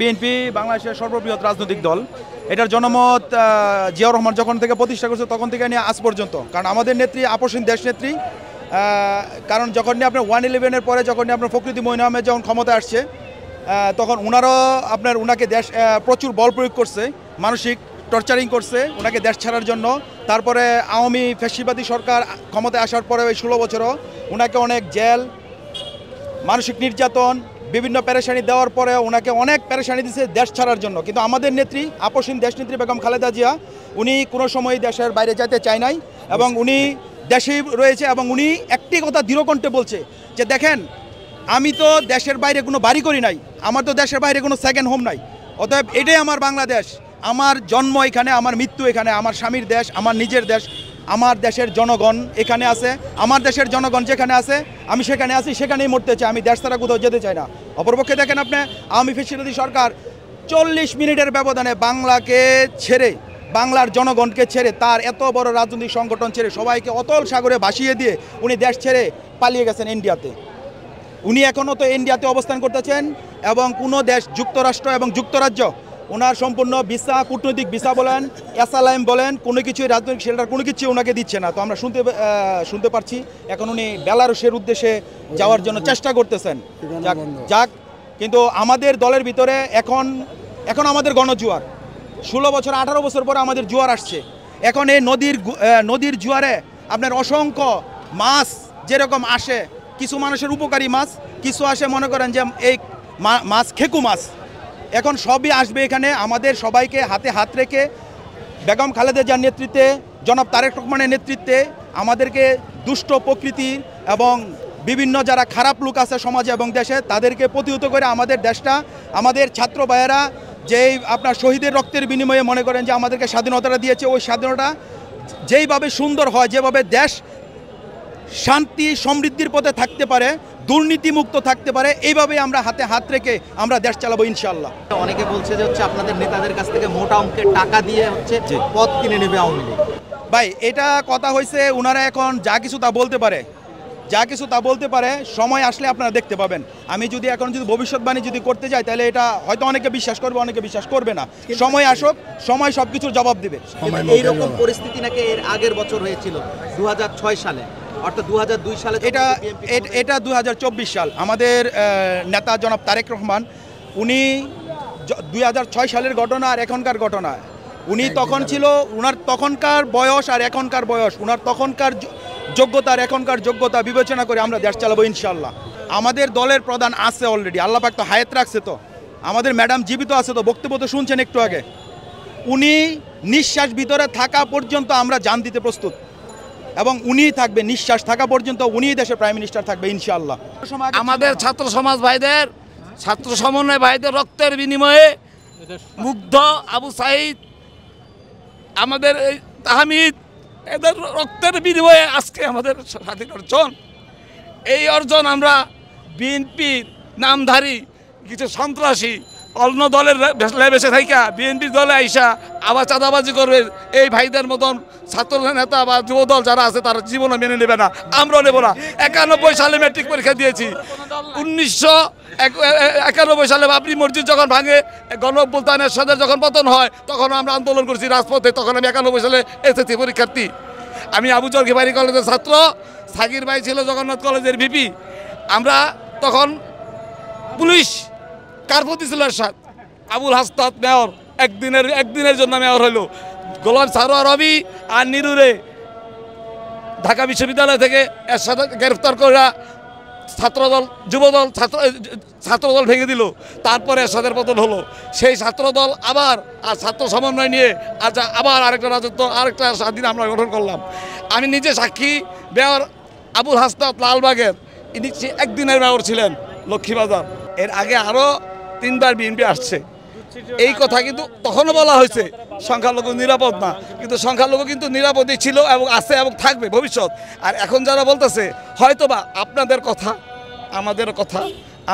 BNP বাংলাদেশের সর্ববৃহৎ রাজনৈতিক দল এটার জনমত জিয়াউর রহমান যখন থেকে প্রতিষ্ঠা করছে তখন থেকে নিয়ে আজ পর্যন্ত কারণ আমাদের নেত্রী আপসীন দেশ নেত্রী কারণ যখন নিয়ে আপনার ওয়ান ইলেভেনের পরে যখন নিয়ে আপনার ফকরুদ্দিন মহিন আহমেদ যখন ক্ষমতা আসছে তখন ওনারও আপনার ওনাকে দেশ প্রচুর বল প্রয়োগ করছে মানসিক টর্চারিং করছে ওনাকে দেশ ছাড়ার জন্য তারপরে আওয়ামী ফেসিবাদী সরকার ক্ষমতায় আসার পরে ওই ষোলো বছরও ওনাকে অনেক জেল মানসিক নির্যাতন বিভিন্ন প্যারেশানি দেওয়ার পরে ওনাকে অনেক প্যারেশানি দিচ্ছে দেশ ছাড়ার জন্য কিন্তু আমাদের নেত্রী আপসীন নেত্রী বেগম খালেদা জিয়া উনি কোনো সময় দেশের বাইরে যাইতে চায় নাই এবং উনি দেশেই রয়েছে এবং উনি একটি কথা দৃঢ়কণ্ঠে বলছে যে দেখেন আমি তো দেশের বাইরে কোনো বাড়ি করি নাই আমার তো দেশের বাইরে কোনো সেকেন্ড হোম নাই অতএব এটাই আমার বাংলাদেশ আমার জন্ম এখানে আমার মৃত্যু এখানে আমার স্বামীর দেশ আমার নিজের দেশ আমার দেশের জনগণ এখানে আছে আমার দেশের জনগণ যেখানে আছে আমি সেখানে আছি সেখানেই মরতে চাই আমি দেশ তারা কোথাও যেতে চাই না অপরপক্ষে দেখেন আপনি আওয়ামী ফেসিলিটি সরকার চল্লিশ মিনিটের ব্যবধানে বাংলাকে ছেড়ে বাংলার জনগণকে ছেড়ে তার এত বড় রাজনৈতিক সংগঠন ছেড়ে সবাইকে অতল সাগরে ভাসিয়ে দিয়ে উনি দেশ ছেড়ে পালিয়ে গেছেন ইন্ডিয়াতে উনি এখনও তো ইন্ডিয়াতে অবস্থান করতেছেন এবং কোনো দেশ যুক্তরাষ্ট্র এবং যুক্তরাজ্য ওনার সম্পূর্ণ ভিসা কূটনৈতিক ভিসা বলেন এসআলাইম বলেন কোনো কিছুই রাজনৈতিক শেল্টার কোনো কিছু ওনাকে দিচ্ছে না তো আমরা শুনতে শুনতে পারছি এখন উনি বেলারুশের উদ্দেশ্যে যাওয়ার জন্য চেষ্টা করতেছেন যাক যাক কিন্তু আমাদের দলের ভিতরে এখন এখন আমাদের গণজুয়ার ষোলো বছর আঠারো বছর পরে আমাদের জুয়ার আসছে এখন এই নদীর নদীর জুয়ারে আপনার অসংখ্য মাছ যেরকম আসে কিছু মানুষের উপকারী মাছ কিছু আসে মনে করেন যে এই মাছ খেকু মাছ এখন সবই আসবে এখানে আমাদের সবাইকে হাতে হাত রেখে বেগম খালেদা যার নেতৃত্বে জনাব তারেক রহমানের নেতৃত্বে আমাদেরকে দুষ্ট প্রকৃতি এবং বিভিন্ন যারা খারাপ লোক আছে সমাজে এবং দেশে তাদেরকে প্রতিহত করে আমাদের দেশটা আমাদের ছাত্র ভাইয়েরা যেই আপনার শহীদের রক্তের বিনিময়ে মনে করেন যে আমাদেরকে স্বাধীনতাটা দিয়েছে ওই স্বাধীনতা যেইভাবে সুন্দর হয় যেভাবে দেশ শান্তি সমৃদ্ধির পথে থাকতে পারে দুর্নীতিমুক্ত থাকতে পারে এইভাবে আমরা হাতে হাত রেখে আমরা দেশ চালাবো ইনশাল্লাহ অনেকে বলছে যে হচ্ছে আপনাদের নেতাদের কাছ থেকে মোটা অঙ্কের টাকা দিয়ে হচ্ছে পথ কিনে নেবে আওয়ামী লীগ ভাই এটা কথা হয়েছে ওনারা এখন যা কিছু তা বলতে পারে যা কিছু তা বলতে পারে সময় আসলে আপনারা দেখতে পাবেন আমি যদি এখন যদি ভবিষ্যৎবাণী যদি করতে যাই তাহলে এটা হয়তো অনেকে বিশ্বাস করবে অনেকে বিশ্বাস করবে না সময় আসুক সময় সব কিছুর জবাব দেবে এইরকম পরিস্থিতি নাকি এর আগের বছর হয়েছিল দু সালে অর্থাৎ দু সালে এটা এটা দু সাল আমাদের নেতা জনাব তারেক রহমান উনি দুই সালের ঘটনা আর এখনকার ঘটনা উনি তখন ছিল উনার তখনকার বয়স আর এখনকার বয়স উনার তখনকার যোগ্যতা আর এখনকার যোগ্যতা বিবেচনা করে আমরা দেশ চালাবো ইনশাল্লাহ আমাদের দলের প্রধান আছে অলরেডি আল্লাহ পাক তো হায়াত রাখছে তো আমাদের ম্যাডাম জীবিত আছে তো বক্তব্য তো শুনছেন একটু আগে উনি নিঃশ্বাস ভিতরে থাকা পর্যন্ত আমরা জান দিতে প্রস্তুত এবং উনি থাকবে নিঃশ্বাস থাকা পর্যন্ত উনি দেশের প্রাইম মিনিস্টার থাকবে ইনশাআল্লাহ আমাদের ছাত্র সমাজ ভাইদের ছাত্র সমন্বয় ভাইদের রক্তের বিনিময়ে মুগ্ধ আবু সাইদ আমাদের এই তাহমিদ এদের রক্তের বিনিময়ে আজকে আমাদের স্বাধীন অর্জন এই অর্জন আমরা বিএনপির নামধারী কিছু সন্ত্রাসী অন্য দলের বেশে থাইকা বিএনপির দলে আইসা আবার চাঁদাবাজি করবে এই ভাইদের মতন ছাত্র নেতা বা যুব দল যারা আছে তারা জীবনে মেনে নেবে না আমরাও নেব না একানব্বই সালে ম্যাট্রিক পরীক্ষা দিয়েছি উনিশশো একানব্বই সালে বাবরি মসজিদ যখন ভাঙে গণবুলতানের সাথে যখন পতন হয় তখন আমরা আন্দোলন করছি রাজপথে তখন আমি একানব্বই সালে এসেছি পরীক্ষার্থী আমি আবু জলকিবাড়ি কলেজের ছাত্র সাকির ভাই ছিল জগন্নাথ কলেজের ভিপি আমরা তখন পুলিশ কার প্রতি ছিল এরশাদ আবুল হাস্তাদ মেয়র একদিনের একদিনের জন্য মেয়র হইল গোলাম সারোয়ার রবি আর নিরুরে ঢাকা বিশ্ববিদ্যালয় থেকে এরশাদ গ্রেফতার করা ছাত্রদল যুবদল ছাত্র ছাত্রদল ভেঙে দিল তারপরে এরশাদের পতন হলো সেই ছাত্রদল আবার আর ছাত্র সমন্বয় নিয়ে আজ আবার আরেকটা রাজত্ব আরেকটা স্বাধীন আমরা গঠন করলাম আমি নিজে সাক্ষী মেয়র আবুল হাস্তাদ লালবাগের ইনি একদিনের মেয়র ছিলেন লক্ষ্মীবাজার এর আগে আরও তিনবার বিএনপি আসছে এই কথা কিন্তু তখনও বলা হয়েছে সংখ্যালঘু নিরাপদ না কিন্তু সংখ্যালঘু কিন্তু নিরাপদই ছিল এবং আছে এবং থাকবে ভবিষ্যৎ আর এখন যারা বলতেছে হয়তোবা আপনাদের কথা আমাদের কথা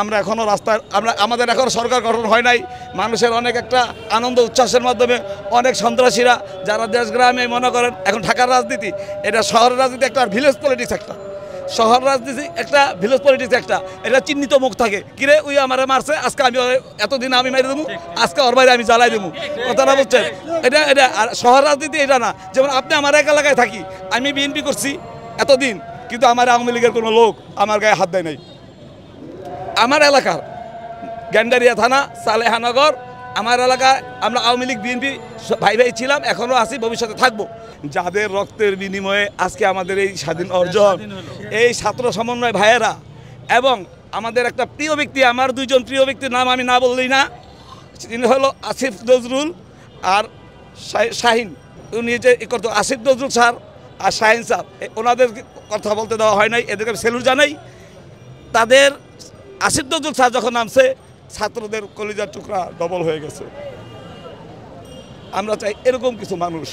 আমরা এখনও রাস্তায় আমরা আমাদের এখনও সরকার গঠন হয় নাই মানুষের অনেক একটা আনন্দ উচ্ছ্বাসের মাধ্যমে অনেক সন্ত্রাসীরা যারা দেশ গ্রামে মনে করেন এখন ঢাকার রাজনীতি এটা শহরের রাজনীতি একটা আর ভিলেজ পলিটিক্স একটা শহর রাজনীতি একটা ভিলেজ পলিটিক্স একটা এটা চিহ্নিত মুখ থাকে কিরে ওই আমার মারছে আজকে আমি এতদিন আমি মেরে দেবো আজকে ওর বাইরে আমি জ্বালাই দেবো কথাটা বলছেন এটা এটা আর শহর রাজনীতি এটা না যেমন আপনি আমার এক এলাকায় থাকি আমি বিএনপি করছি এতদিন কিন্তু আমার আওয়ামী লীগের কোনো লোক আমার গায়ে হাত দেয় নাই আমার এলাকার গ্যান্ডারিয়া থানা সালেহানগর আমার এলাকায় আমরা আওয়ামী লীগ বিএনপি ভাই ভাই ছিলাম এখনও আছি ভবিষ্যতে থাকবো যাদের রক্তের বিনিময়ে আজকে আমাদের এই স্বাধীন অর্জন এই ছাত্র সমন্বয় ভাইয়েরা এবং আমাদের একটা প্রিয় ব্যক্তি আমার দুইজন প্রিয় ব্যক্তির নাম আমি না বললি না তিনি হলো আসিফ নজরুল আর শাহিন উনি যে করতো আসিফ নজরুল স্যার আর শাহিন স্যার ওনাদের কথা বলতে দেওয়া হয় নাই এদেরকে সেলুর জানাই তাদের আসিফ নজরুল স্যার যখন নামছে ছাত্রদের কলিজার টুকরা ডবল হয়ে গেছে আমরা চাই এরকম কিছু মানুষ